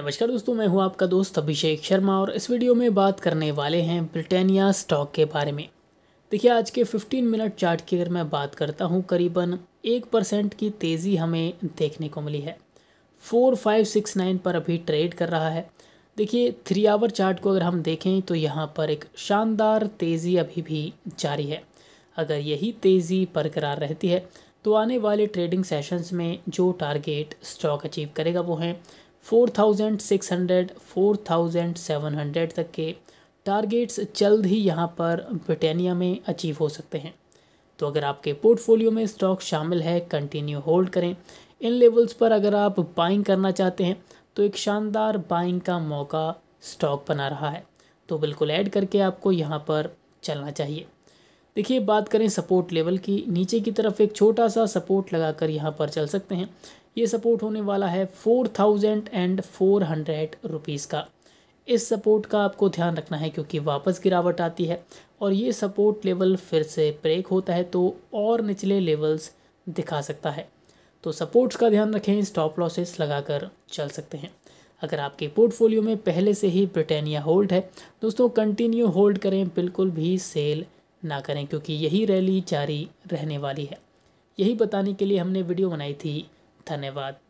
नमस्कार दोस्तों मैं हूं आपका दोस्त अभिषेक शर्मा और इस वीडियो में बात करने वाले हैं ब्रिटानिया स्टॉक के बारे में देखिए आज के 15 मिनट चार्ट की अगर मैं बात करता हूं करीबन एक परसेंट की तेज़ी हमें देखने को मिली है फोर फाइव सिक्स नाइन पर अभी ट्रेड कर रहा है देखिए थ्री आवर चार्ट को अगर हम देखें तो यहाँ पर एक शानदार तेज़ी अभी भी जारी है अगर यही तेज़ी बरकरार रहती है तो आने वाले ट्रेडिंग सेशंस में जो टारगेट स्टॉक अचीव करेगा वो हैं 4,600, 4,700 तक के टारगेट्स जल्द ही यहाँ पर ब्रिटानिया में अचीव हो सकते हैं तो अगर आपके पोर्टफोलियो में स्टॉक शामिल है कंटिन्यू होल्ड करें इन लेवल्स पर अगर आप बाइंग करना चाहते हैं तो एक शानदार बाइंग का मौका स्टॉक बना रहा है तो बिल्कुल ऐड करके आपको यहाँ पर चलना चाहिए देखिए बात करें सपोर्ट लेवल की नीचे की तरफ एक छोटा सा सपोर्ट लगाकर यहाँ पर चल सकते हैं ये सपोर्ट होने वाला है four thousand and four hundred rupees का इस सपोर्ट का आपको ध्यान रखना है क्योंकि वापस गिरावट आती है और ये सपोर्ट लेवल फिर से ब्रेक होता है तो और निचले लेवल्स दिखा सकता है तो सपोर्ट्स का ध्यान रखें स्टॉप लॉसेस लगाकर चल सकते हैं अगर आपके पोर्टफोलियो में पहले से ही ब्रिटानिया होल्ड है दोस्तों कंटिन्यू होल्ड करें बिल्कुल भी सेल ना करें क्योंकि यही रैली जारी रहने वाली है यही बताने के लिए हमने वीडियो बनाई थी धन्यवाद